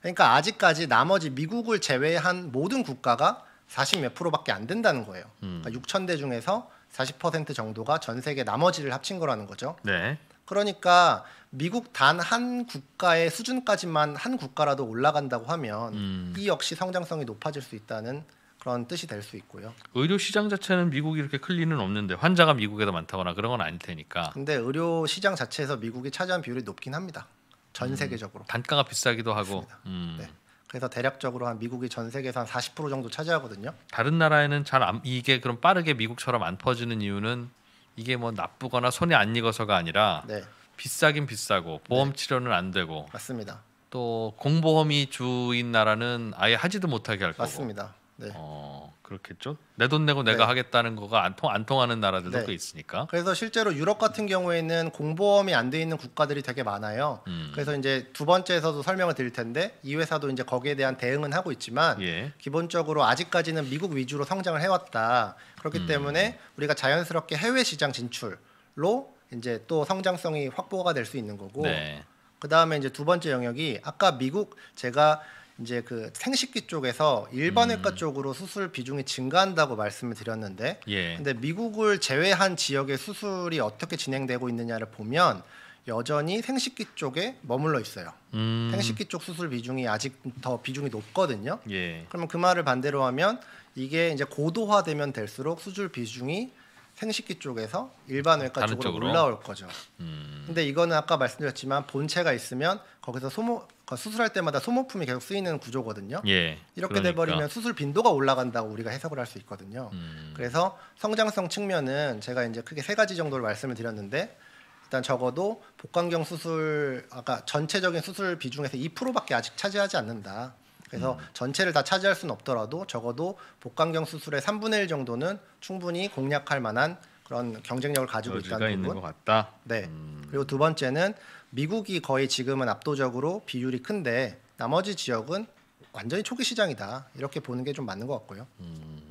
[SPEAKER 2] 그러니까 아직까지 나머지 미국을 제외한 모든 국가가 40몇 프로밖에 안 된다는 거예요. 그러니까 음. 그러니까 6천 대 중에서 40% 정도가 전 세계 나머지를 합친 거라는 거죠. 네. 그러니까 미국 단 한 국가의 수준까지만 한 국가라도 올라간다고 하면 음. 이 역시 성장성이 높아질 수 있다는 그런 뜻이 될 수 있고요.
[SPEAKER 1] 의료 시장 자체는 미국이 이렇게 클 리는 없는데 환자가 미국에 더 많다거나 그런 건 아닐 테니까.
[SPEAKER 2] 근데 의료 시장 자체에서 미국이 차지한 비율이 높긴 합니다. 전 음. 세계적으로.
[SPEAKER 1] 음. 단가가 비싸기도 하고.
[SPEAKER 2] 음. 네. 그래서 대략적으로 한 미국이 전 세계에서 한40% 정도 차지하거든요.
[SPEAKER 1] 다른 나라에는 잘 안, 이게 그럼 빠르게 미국처럼 안 퍼지는 이유는 이게 뭐 나쁘거나 손에 안 익어서가 아니라 네. 비싸긴 비싸고 보험 네. 치료는 안 되고 맞습니다. 또 공보험이 주인 나라는 아예 하지도 못하게 할 거고 맞습니다.
[SPEAKER 2] 네. 어...
[SPEAKER 1] 그렇겠죠. 내 돈 내고 내가 네. 하겠다는 거가 안, 통, 안 통하는 나라들도 네. 있으니까.
[SPEAKER 2] 그래서 실제로 유럽 같은 경우에는 공보험이 안 돼 있는 국가들이 되게 많아요. 음. 그래서 이제 두 번째에서도 설명을 드릴 텐데 이 회사도 이제 거기에 대한 대응은 하고 있지만 예. 기본적으로 아직까지는 미국 위주로 성장을 해왔다. 그렇기 음. 때문에 우리가 자연스럽게 해외 시장 진출로 이제 또 성장성이 확보가 될 수 있는 거고. 네. 그 다음에 이제 두 번째 영역이 아까 미국 제가 이제 그 생식기 쪽에서 일반외과 음. 쪽으로 수술 비중이 증가한다고 말씀을 드렸는데 예. 근데 미국을 제외한 지역의 수술이 어떻게 진행되고 있느냐를 보면 여전히 생식기 쪽에 머물러 있어요.
[SPEAKER 3] 음. 생식기
[SPEAKER 2] 쪽 수술 비중이 아직 더 비중이 높거든요. 예. 그러면 그 말을 반대로 하면 이게 이제 고도화되면 될수록 수술 비중이 생식기 쪽에서 일반 외과 쪽으로, 쪽으로 올라올 거죠. 음. 근데 이거는 아까 말씀드렸지만 본체가 있으면 거기서 소모 그러니까 수술할 때마다 소모품이 계속 쓰이는 구조거든요.
[SPEAKER 3] 예, 이렇게 그러니까. 돼버리면
[SPEAKER 2] 수술 빈도가 올라간다고 우리가 해석을 할 수 있거든요. 음. 그래서 성장성 측면은 제가 이제 크게 세 가지 정도를 말씀을 드렸는데 일단 적어도 복강경 수술 아까 전체적인 수술 비중에서 2%밖에 아직 차지하지 않는다. 그래서 음. 전체를 다 차지할 수는 없더라도 적어도 복강경 수술의 3분의 1 정도는 충분히 공략할 만한 그런 경쟁력을 가지고 있다는 부분. 같다. 네. 음. 그리고 두 번째는 미국이 거의 지금은 압도적으로 비율이 큰데 나머지 지역은 완전히 초기 시장이다 이렇게 보는 게 좀 맞는 것 같고요. 음.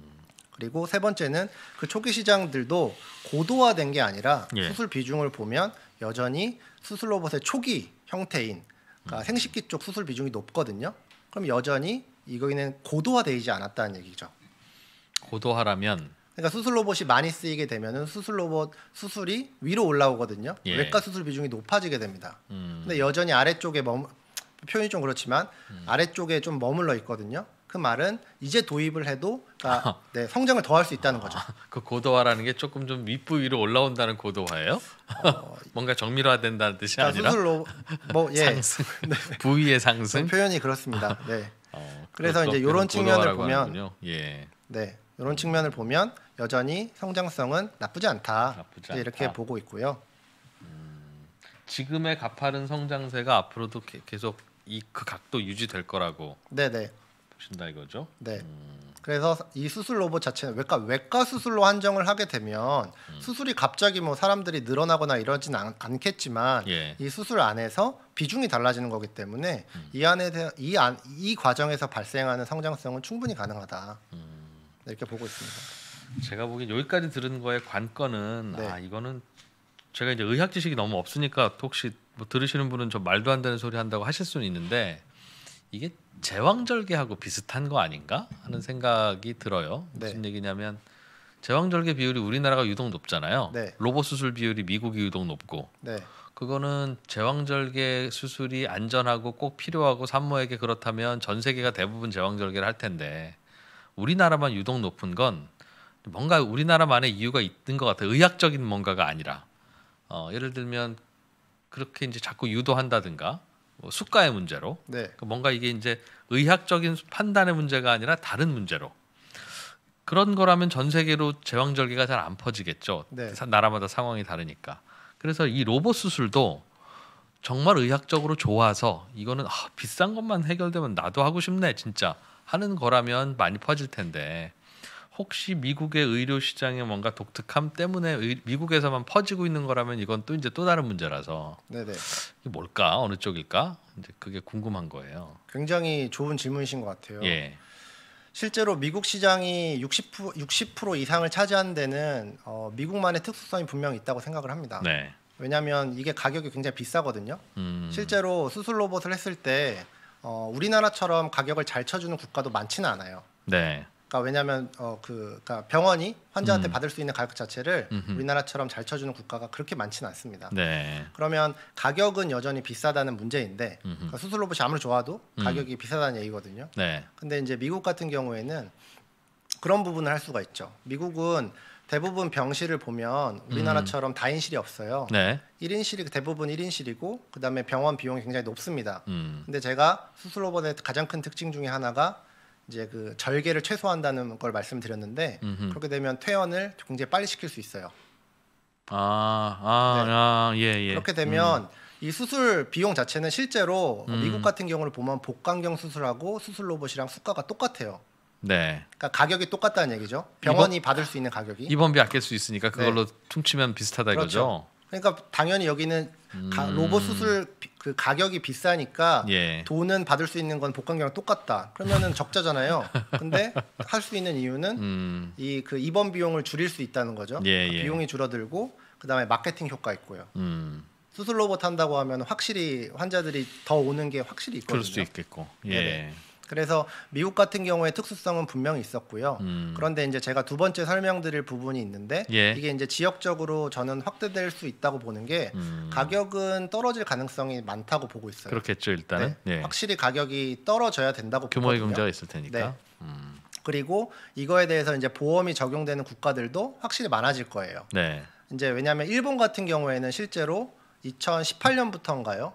[SPEAKER 2] 그리고 세 번째는 그 초기 시장들도 고도화된 게 아니라 예. 수술 비중을 보면 여전히 수술 로봇의 초기 형태인 그러니까 음. 생식기 쪽 수술 비중이 높거든요. 그럼 여전히 이거는 고도화되지 않았다는 얘기죠. 고도화라면 그러니까 수술 로봇이 많이 쓰이게 되면은 수술 로봇 수술이 위로 올라오거든요. 예. 외과 수술 비중이 높아지게 됩니다. 음. 근데 여전히 아래쪽에 머무 표현이 좀 그렇지만 음. 아래쪽에 좀 머물러 있거든요. 그 말은 이제 도입을 해도 그러니까 아. 네, 성장을 더할 수 있다는 거죠. 아,
[SPEAKER 1] 그 고도화라는 게 조금 좀 윗부 위로 올라온다는 고도화예요? 어, 뭔가 정밀화된다는 뜻이 그러니까 아니라 수술로
[SPEAKER 2] 뭐 예. 상승, 네. 부위의 상승. 표현이 그렇습니다. 네. 어, 그래서 이제 이런 예. 네, 측면을 보면 예. 네. 이런 측면을 보면 여전히 성장성은 나쁘지 않다. 나쁘지 이렇게 보고 있고요.
[SPEAKER 1] 음, 지금의 가파른 성장세가 앞으로도 게, 계속 이그 각도 유지될 거라고. 네네. 보신다 이거죠.
[SPEAKER 2] 네. 음. 그래서 이 수술 로봇 자체는 외과 외과 수술로 한정을 하게 되면 음. 수술이 갑자기 뭐 사람들이 늘어나거나 이러진 않, 않겠지만 예. 이 수술 안에서 비중이 달라지는 거기 때문에 음. 이 안에 이안이 과정에서 발생하는 성장성은 충분히 가능하다 음. 네, 이렇게 보고 있습니다.
[SPEAKER 1] 제가 보기엔 여기까지 들은 거에 관건은 네. 아 이거는 제가 이제 의학 지식이 너무 없으니까 혹시 뭐 들으시는 분은 저 말도 안 되는 소리 한다고 하실 수는 있는데 이게 제왕절개하고 비슷한 거 아닌가 하는 생각이 들어요. 무슨 네. 얘기냐면 제왕절개 비율이 우리나라가 유독 높잖아요. 네. 로봇 수술 비율이 미국이 유독 높고 네. 그거는 제왕절개 수술이 안전하고 꼭 필요하고 산모에게 그렇다면 전 세계가 대부분 제왕절개를 할 텐데 우리나라만 유독 높은 건 뭔가 우리나라만의 이유가 있는 것 같아요. 의학적인 뭔가가 아니라 어, 예를 들면 그렇게 이제 자꾸 유도한다든가 뭐수가의 문제로 네. 그러니까 뭔가 이게 이제 의학적인 판단의 문제가 아니라 다른 문제로 그런 거라면 전 세계로 제왕절개가 잘 안 퍼지겠죠. 네. 나라마다 상황이 다르니까. 그래서 이 로봇 수술도 정말 의학적으로 좋아서 이거는 아, 비싼 것만 해결되면 나도 하고 싶네 진짜 하는 거라면 많이 퍼질 텐데 혹시 미국의 의료 시장의 뭔가 독특함 때문에 의, 미국에서만 퍼지고 있는 거라면 이건 또 이제 또 다른 문제라서 네네. 이게 뭘까 어느 쪽일까 이제 그게 궁금한 거예요.
[SPEAKER 2] 굉장히 좋은 질문이신 것 같아요. 예. 실제로 미국 시장이 60% 60% 이상을 차지한 데는 어, 미국만의 특수성이 분명히 있다고 생각을 합니다. 네. 왜냐하면 이게 가격이 굉장히 비싸거든요. 음. 실제로 수술 로봇을 했을 때 어, 우리나라처럼 가격을 잘 쳐주는 국가도 많지는 않아요. 네. 그러니까 왜냐하면 어, 그 그러니까 병원이 환자한테 음. 받을 수 있는 가격 자체를 음흠. 우리나라처럼 잘 쳐주는 국가가 그렇게 많지는 않습니다. 네. 그러면 가격은 여전히 비싸다는 문제인데 그러니까 수술로봇이 아무리 좋아도 음. 가격이 음. 비싸다는 얘기거든요. 네. 근데 이제 미국 같은 경우에는 그런 부분을 할 수가 있죠. 미국은 대부분 병실을 보면 우리나라처럼 음. 다인실이 없어요. 네. 1인실이 대부분 1인실이고 그다음에 병원 비용이 굉장히 높습니다. 음. 근데 제가 수술로봇의 가장 큰 특징 중에 하나가 이제 그 절개를 최소화한다는 걸 말씀드렸는데 음흠. 그렇게 되면 퇴원을 굉장히 빨리 시킬 수 있어요.
[SPEAKER 1] 아, 아, 네. 아 예, 예. 그렇게 음. 되면 음.
[SPEAKER 2] 이 수술 비용 자체는 실제로 음. 미국 같은 경우를 보면 복강경 수술하고 수술 로봇이랑 수가가 똑같아요. 네. 그러니까 가격이 똑같다는 얘기죠. 병원이 입원, 받을 수 있는 가격이.
[SPEAKER 1] 입원비 아낄 수 있으니까 그걸로 네. 퉁치면 비슷하다 그렇죠.
[SPEAKER 2] 이거죠. 그러니까 당연히 여기는 가, 음. 로봇 수술 그 가격이 비싸니까 예. 돈은 받을 수 있는 건 복강경랑 똑같다. 그러면은 적자잖아요. 근데 할 수 있는 이유는 음. 이그 입원 비용을 줄일 수 있다는 거죠. 예, 그러니까 예. 비용이 줄어들고 그다음에 마케팅 효과 있고요. 음. 수술 로봇 한다고 하면 확실히 환자들이 더 오는 게 확실히 있거든요. 그럴 수 있겠고. 예. 네네. 그래서 미국 같은 경우에 특수성은 분명히 있었고요. 음. 그런데 이제 제가 두 번째 설명드릴 부분이 있는데 예. 이게 이제 지역적으로 저는 확대될 수 있다고 보는 게 음. 가격은 떨어질 가능성이 많다고 보고 있어요.
[SPEAKER 1] 그렇겠죠 일단은 네. 예.
[SPEAKER 2] 확실히 가격이 떨어져야 된다고 규모의 보거든요. 경제가 있을 테니까. 네. 음. 그리고 이거에 대해서 이제 보험이 적용되는 국가들도 확실히 많아질 거예요. 네. 이제 왜냐하면 일본 같은 경우에는 실제로 2018년부터인가요?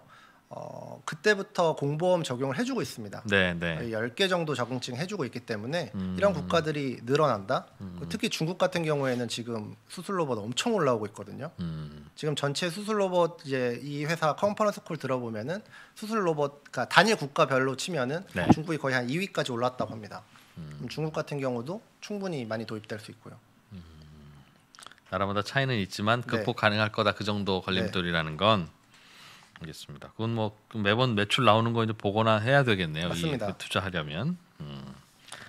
[SPEAKER 2] 어, 그때부터 공보험 적용을 해주고 있습니다. 네, 네. 10개 정도 적응증 해주고 있기 때문에 음. 이런 국가들이 늘어난다. 음. 특히 중국 같은 경우에는 지금 수술 로봇 엄청 올라오고 있거든요. 음. 지금 전체 수술 로봇 이제 이 회사 컨퍼런스 콜 들어보면은 수술 로봇 그러니까 단일 국가별로 치면은 네. 중국이 거의 한 2위까지 올랐다고 합니다. 음. 중국 같은 경우도 충분히 많이 도입될 수 있고요. 음.
[SPEAKER 1] 나라마다 차이는 있지만 네. 극복 네. 가능할 거다 그 정도 걸림돌이라는 건 알겠습니다. 그건 뭐 매번 매출 나오는 거 이제 보거나 해야 되겠네요. 맞습니다. 이, 그 투자하려면. 음.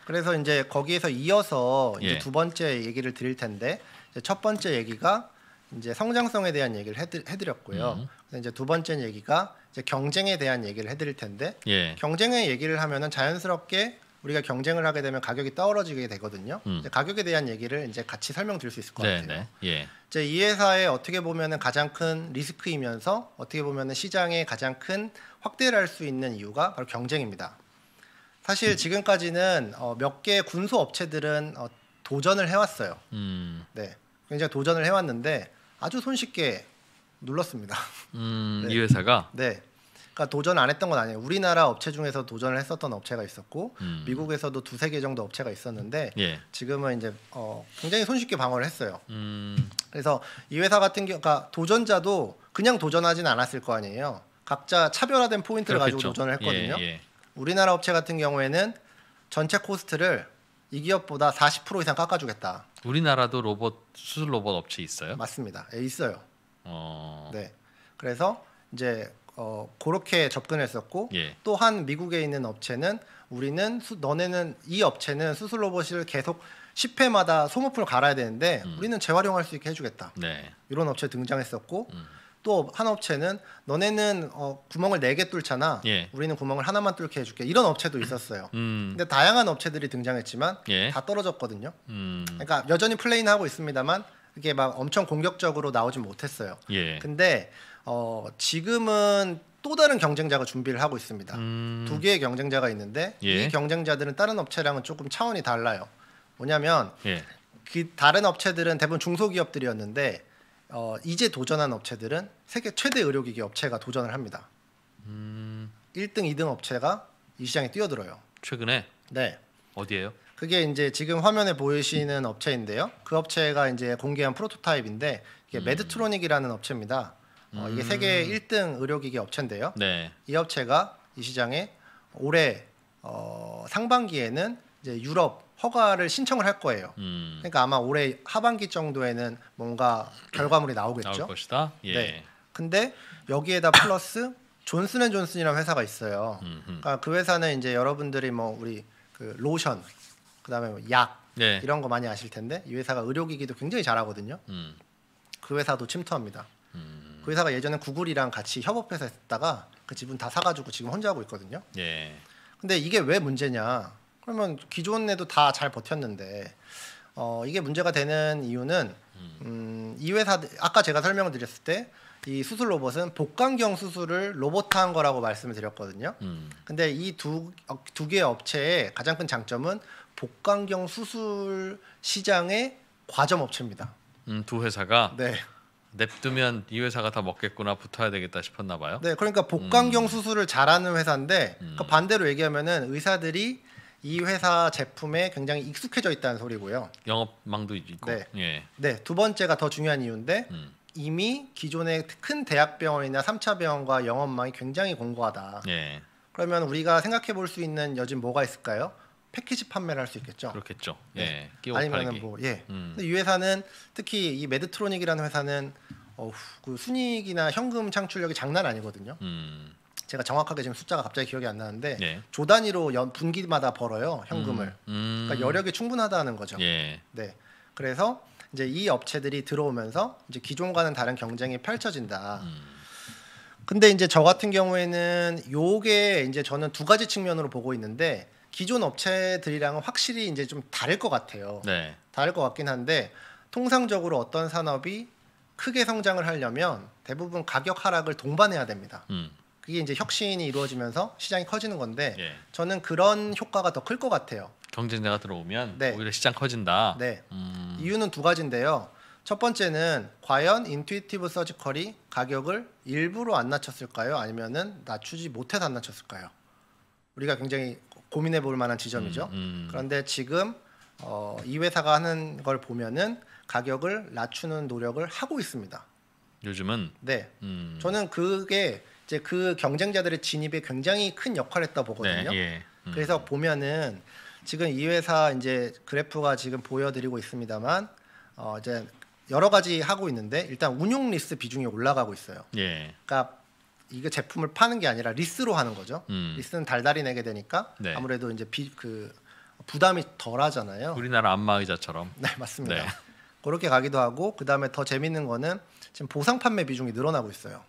[SPEAKER 2] 그래서 이제 거기에서 이어서 이제 예. 두 번째 얘기를 드릴 텐데 첫 번째 얘기가 이제 성장성에 대한 얘기를 해드, 렸고요 음. 이제 두 번째 얘기가 이제 경쟁에 대한 얘기를 해드릴 텐데 예. 경쟁의 얘기를 하면은 자연스럽게 우리가 경쟁을 하게 되면 가격이 떨어지게 되거든요. 음. 가격에 대한 얘기를 이제 같이 설명드릴 수 있을 것 네, 같아요. 네. 예. 이제 이 회사의 어떻게 보면 가장 큰 리스크이면서 어떻게 보면시장에 가장 큰 확대를 할 수 있는 이유가 바로 경쟁입니다. 사실 음. 지금까지는 어, 몇 개의 군소 업체들은 어, 도전을 해왔어요. 음. 네, 굉장히 도전을 해왔는데 아주 손쉽게 눌렀습니다. 음, 네. 이 회사가 네. 그러니까 도전 안 했던 건 아니에요. 우리나라 업체 중에서 도전을 했었던 업체가 있었고 음. 미국에서도 두세 개 정도 업체가 있었는데 예. 지금은 이제 어, 굉장히 손쉽게 방어를 했어요.
[SPEAKER 3] 음.
[SPEAKER 2] 그래서 이 회사 같은 경우 그러니까 도전자도 그냥 도전하진 않았을 거 아니에요. 각자 차별화된 포인트를 그렇겠죠. 가지고 도전을 했거든요. 예, 예. 우리나라 업체 같은 경우에는 전체 코스트를 이 기업보다 40% 이상 깎아주겠다. 우리나라도 로봇 수술 로봇 업체 있어요? 맞습니다. 예, 있어요. 어... 네. 그래서 이제 어, 그렇게 접근했었고 예. 또한 미국에 있는 업체는 우리는 수, 너네는 이 업체는 수술 로봇을 계속 10회마다 소모품을 갈아야 되는데 음. 우리는 재활용할 수 있게 해주겠다. 네. 이런 업체 등장했었고 음. 또한 업체는 너네는 어, 구멍을 네 개 뚫잖아. 예. 우리는 구멍을 하나만 뚫게 해줄게. 이런 업체도 있었어요. 음. 근데 다양한 업체들이 등장했지만 예. 다 떨어졌거든요.
[SPEAKER 3] 음. 그러니까
[SPEAKER 2] 여전히 플레이는 하고 있습니다만 그게 막 엄청 공격적으로 나오진 못했어요. 예. 근데 어, 지금은 또 다른 경쟁자가 준비를 하고 있습니다. 음. 두 개의 경쟁자가 있는데 예. 이 경쟁자들은 다른 업체랑은 조금 차원이 달라요. 뭐냐면 예. 그 다른 업체들은 대부분 중소기업들이었는데 어, 이제 도전한 업체들은 세계 최대 의료기기 업체가 도전을 합니다. 음. 1등, 2등 업체가 이 시장에 뛰어들어요. 최근에? 네. 어디예요? 그게 이제 지금 화면에 보이시는 업체인데요. 그 업체가 이제 공개한 프로토타입인데 이게 음. 메드트로닉이라는 업체입니다. 어, 이게 음. 세계 1등 의료기기 업체인데요. 네. 이 업체가 이 시장에 올해 어, 상반기에는 이제 유럽 허가를 신청을 할 거예요. 음. 그러니까 아마 올해 하반기 정도에는 뭔가 결과물이 나오겠죠. 나올
[SPEAKER 1] 것이다. 예. 네.
[SPEAKER 2] 근데 여기에다 플러스 존슨앤존슨이라는 회사가 있어요. 그러니까 그 회사는 이제 여러분들이 뭐 우리 그 로션, 그다음에 뭐약 네. 이런 거 많이 아실 텐데 이 회사가 의료기기도 굉장히 잘하거든요. 음. 그 회사도 침투합니다. 음. 그 회사가 예전에 구글이랑 같이 협업해서 했다가 그 지분 다 사가지고 지금 혼자 하고 있거든요. 예. 근데 이게 왜 문제냐? 그러면 기존에도 다 잘 버텼는데 어, 이게 문제가 되는 이유는 음. 음, 이 회사 아까 제가 설명을 드렸을 때. 이 수술 로봇은 복강경 수술을 로봇한 거라고 말씀을 드렸거든요. 음. 근데 이 두두 어, 두 개의 업체의 가장 큰 장점은 복강경 수술 시장의 과점 업체입니다.
[SPEAKER 1] 음, 두 회사가 네. 냅두면 이 회사가 다 먹겠구나 붙어야 되겠다 싶었나 봐요. 네,
[SPEAKER 2] 그러니까 복강경 음. 수술을 잘하는 회사인데 음. 그러니까 반대로 얘기하면은 의사들이 이 회사 제품에 굉장히 익숙해져 있다는 소리고요.
[SPEAKER 1] 영업망도 있고. 네. 예.
[SPEAKER 2] 네, 두 번째가 더 중요한 이유인데 음. 이미 기존의 큰 대학병원이나 삼차 병원과 영업망이 굉장히 공고하다. 예. 그러면 우리가 생각해 볼 수 있는 여진 뭐가 있을까요? 패키지 판매를 할 수 있겠죠. 그렇겠죠.
[SPEAKER 3] 네. 예. 끼 아니면은 뭐 예.
[SPEAKER 2] 음. 근데 이 회사는 특히 이 매드트로닉이라는 회사는 어, 그 순이익이나 현금 창출력이 장난 아니거든요. 음. 제가 정확하게 지금 숫자가 갑자기 기억이 안 나는데 예. 조 단위로 연 분기마다 벌어요 현금을.
[SPEAKER 3] 음. 그러니까 음. 여력이
[SPEAKER 2] 충분하다는 거죠. 예. 네. 그래서 이제 이 업체들이 들어오면서 이제 기존과는 다른 경쟁이 펼쳐진다. 음. 근데 이제 저 같은 경우에는 요게 이제 저는 두 가지 측면으로 보고 있는데 기존 업체들이랑은 확실히 이제 좀 다를 것 같아요. 네. 다를 것 같긴 한데 통상적으로 어떤 산업이 크게 성장을 하려면 대부분 가격 하락을 동반해야 됩니다. 음. 그게 이제 혁신이 이루어지면서 시장이 커지는 건데 예. 저는 그런 효과가 더 클 것 같아요.
[SPEAKER 1] 경쟁자가 들어오면 네. 오히려
[SPEAKER 2] 시장 커진다. 네. 음. 이유는 두 가지인데요. 첫 번째는 과연 인투이티브 서지컬이 가격을 일부러 안 낮췄을까요? 아니면 낮추지 못해서 안 낮췄을까요? 우리가 굉장히 고민해 볼 만한 지점이죠. 음, 음. 그런데 지금 어, 이 회사가 하는 걸 보면은 가격을 낮추는 노력을 하고 있습니다. 요즘은 네. 음. 저는 그게 이제 그 경쟁자들의 진입에 굉장히 큰 역할을 했다 보거든요. 네, 예. 음. 그래서 보면은 지금 이 회사 이제 그래프가 지금 보여드리고 있습니다만 어, 이제 여러 가지 하고 있는데 일단 운용 리스 비중이 올라가고 있어요. 예. 그러니까 이거 제품을 파는 게 아니라 리스로 하는 거죠. 음. 리스는 달달이 내게 되니까 네. 아무래도 이제 비, 그 부담이 덜하잖아요.
[SPEAKER 1] 우리나라 안마의자처럼.
[SPEAKER 2] 네 맞습니다. 네. 그렇게 가기도 하고 그 다음에 더 재밌는 거는 지금 보상 판매 비중이 늘어나고 있어요.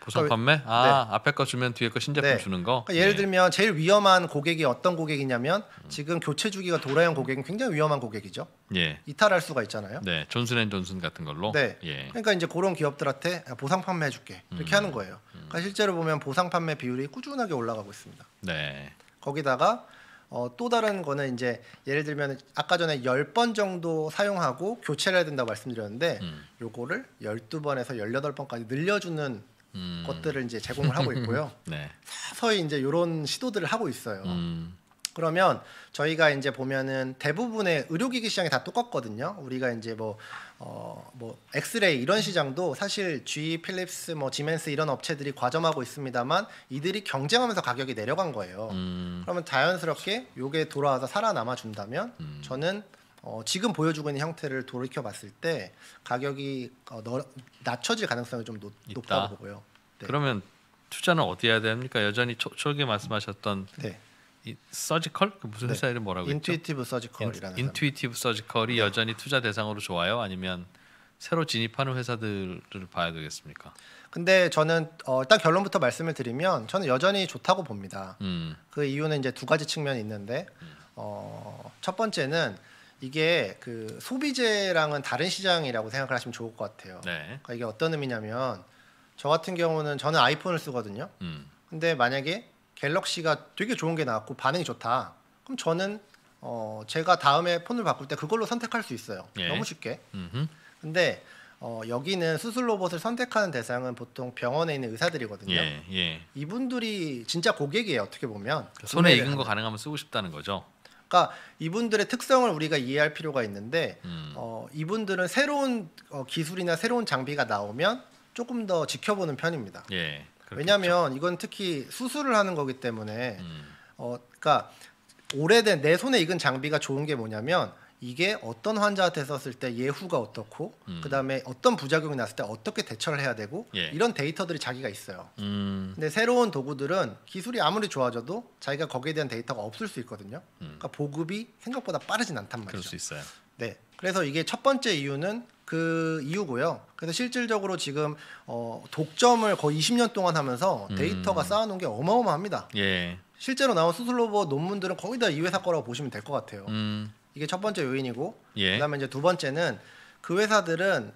[SPEAKER 2] 보상 그러니까 판매? 아
[SPEAKER 1] 네. 앞에 거 주면 뒤에 거 신제품 네. 주는 거. 그러니까 예를 네.
[SPEAKER 2] 들면 제일 위험한 고객이 어떤 고객이냐면 지금 교체 주기가 도라형 고객은 굉장히 위험한 고객이죠. 예. 이탈할 수가 있잖아요.
[SPEAKER 1] 네, 존슨앤존슨 같은 걸로. 네. 예.
[SPEAKER 2] 그러니까 이제 그런 기업들한테 아, 보상 판매해줄게 이렇게 음. 하는 거예요. 그러니까 실제로 보면 보상 판매 비율이 꾸준하게 올라가고 있습니다. 네. 거기다가 어, 또 다른 거는 이제 예를 들면 아까 전에 열 번 정도 사용하고 교체를 해야 된다고 말씀드렸는데 음. 요거를 열두 번에서 열여덟 번까지 늘려주는 음. 것들을 이제 제공을 하고 있고요. 네. 서서히 이제 이런 시도들을 하고 있어요. 음. 그러면 저희가 이제 보면은 대부분의 의료기기 시장이 다 똑같거든요. 우리가 이제 뭐 어, 뭐 엑스레이 이런 시장도 사실 G, 필립스, 뭐 지멘스 이런 업체들이 과점하고 있습니다만 이들이 경쟁하면서 가격이 내려간 거예요. 음. 그러면 자연스럽게 요게 돌아와서 살아남아 준다면 음. 저는 어, 지금 보여주고 있는 형태를 돌이켜 봤을 때 가격이 어, 너, 낮춰질 가능성이 좀 높, 다고 보고요. 네.
[SPEAKER 1] 그러면 투자는 어디 해야 됩니까? 여전히 초, 초기에 말씀하셨던 네. 이 서지컬 그 무슨 회사 네. 이름 뭐라고
[SPEAKER 2] 인투이티브 서지컬이라는 인,
[SPEAKER 1] 투이티브 서지컬이 여전히 투자 대상으로 좋아요? 아니면 새로 진입하는 회사들을
[SPEAKER 2] 봐야 되겠습니까? 근데 저는 어, 일단 결론부터 말씀을 드리면 저는 여전히 좋다고 봅니다. 음. 그 이유는 이제 두 가지 측면이 있는데 음. 어, 첫 번째는 이게 그 소비재랑은 다른 시장이라고 생각을 하시면 좋을 것 같아요. 네. 그러니까 이게 어떤 의미냐면 저 같은 경우는 저는 아이폰을 쓰거든요. 음. 근데 만약에 갤럭시가 되게 좋은 게 나왔고 반응이 좋다. 그럼 저는 어 제가 다음에 폰을 바꿀 때 그걸로 선택할 수 있어요. 예. 너무 쉽게. 음흠. 근데 어, 여기는 수술 로봇을 선택하는 대상은 보통 병원에 있는 의사들이거든요. 예, 예. 이분들이 진짜 고객이에요. 어떻게 보면 손에 익은 거
[SPEAKER 1] 가능하면 쓰고 싶다는 거죠.
[SPEAKER 2] 그러니까 이분들의 특성을 우리가 이해할 필요가 있는데 음. 어, 이분들은 새로운 어, 기술이나 새로운 장비가 나오면 조금 더 지켜보는 편입니다. 예, 왜냐하면 이건 특히 수술을 하는 거기 때문에 음. 어, 그러니까 오래된 내 손에 익은 장비가 좋은 게 뭐냐면 이게 어떤 환자한테 썼을 때 예후가 어떻고 음. 그다음에 어떤 부작용이 났을 때 어떻게 대처를 해야 되고 예. 이런 데이터들이 자기가 있어요 음. 근데 새로운 도구들은 기술이 아무리 좋아져도 자기가 거기에 대한 데이터가 없을 수 있거든요 음. 그러니까 보급이 생각보다 빠르진 않단 말이죠 그럴 수 있어요 네 그래서 이게 첫 번째 이유는 그 이유고요. 그래서 실질적으로 지금 어, 독점을 거의 20년 동안 하면서 음. 데이터가 음. 쌓아놓은 게 어마어마합니다. 예. 실제로 나온 수술 로봇 논문들은 거의 다 이 회사 거라고 보시면 될 것 같아요. 음. 이게 첫 번째 요인이고 예. 그다음에 이제 두 번째는 그 회사들은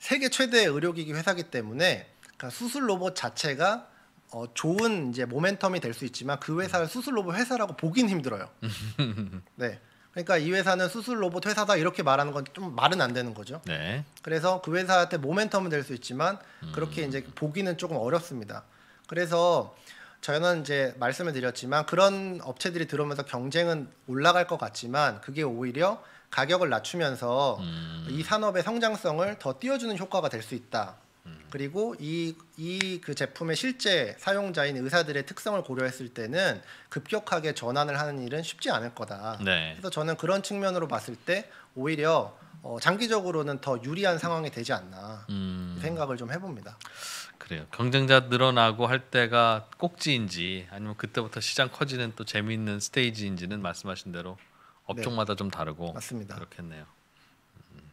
[SPEAKER 2] 세계 최대 의료기기 회사기 때문에 그러니까 수술 로봇 자체가 어, 좋은 이제 모멘텀이 될 수 있지만 그 회사를 수술 로봇 회사라고 보긴 힘들어요. 네. 그러니까 이 회사는 수술 로봇 회사다 이렇게 말하는 건 좀 말은 안 되는 거죠. 네. 그래서 그 회사한테 모멘텀은 될 수 있지만 그렇게 음. 이제 보기는 조금 어렵습니다. 그래서 저는 이제 말씀을 드렸지만 그런 업체들이 들어오면서 경쟁은 올라갈 것 같지만 그게 오히려 가격을 낮추면서 음. 이 산업의 성장성을 더 띄워주는 효과가 될 수 있다. 음. 그리고 이 이 그 제품의 실제 사용자인 의사들의 특성을 고려했을 때는 급격하게 전환을 하는 일은 쉽지 않을 거다. 네. 그래서 저는 그런 측면으로 봤을 때 오히려 어, 장기적으로는 더 유리한 상황이 되지 않나 음. 생각을 좀 해봅니다.
[SPEAKER 1] 그래요. 경쟁자 늘어나고 할 때가 꼭지인지 아니면 그때부터 시장 커지는 또 재미있는 스테이지인지는 말씀하신 대로 업종마다 네. 좀 다르고 맞습니다. 그렇겠네요. 음.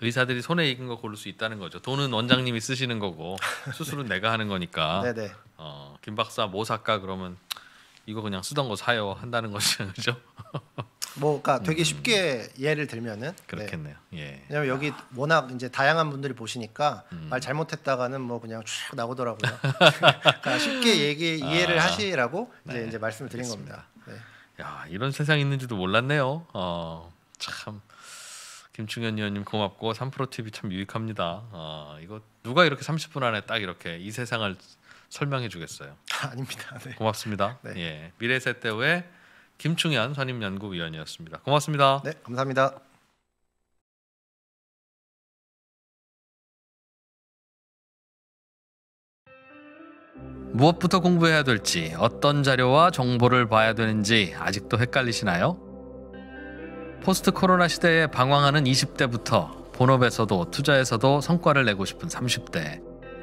[SPEAKER 1] 의사들이 손에 익은 거 고를 수 있다는 거죠. 돈은 원장님이 쓰시는 거고 수술은 네. 내가 하는 거니까. 네네. 어, 김 박사 모사까 그러면 이거 그냥 쓰던 거 사요 한다는 것이죠.
[SPEAKER 2] 뭐 그러니까 음. 되게 쉽게 예를 들면은 네. 그렇겠네요. 네. 예. 왜냐면 여기 워낙 이제 다양한 분들이 보시니까 음. 말 잘못했다가는 뭐 그냥 쭉 나오더라고요. 그러니까 쉽게 얘기 아. 이해를 아, 하시라고 이제, 네. 이제 말씀을 드린 알겠습니다. 겁니다.
[SPEAKER 1] 네. 야 이런 세상 있는지도 몰랐네요. 어, 참 김충현 의원님 고맙고 3프로 TV 참 유익합니다. 어, 이거 누가 이렇게 30분 안에 딱 이렇게 이 세상을 설명해 주겠어요.
[SPEAKER 2] 아, 닙니다 네.
[SPEAKER 1] 고맙습니다. 네. 예, 미래세대우의 김충현 선임연구위원이었습니다. 고맙습니다. 네, 감사합니다. 무엇부터 공부해야 될지, 어떤 자료와 정보를 봐야 되는지 아직도 헷갈리시나요? 포스트 코로나 시대에 방황하는 20대부터 본업에서도 투자에서도 성과를 내고 싶은 30대.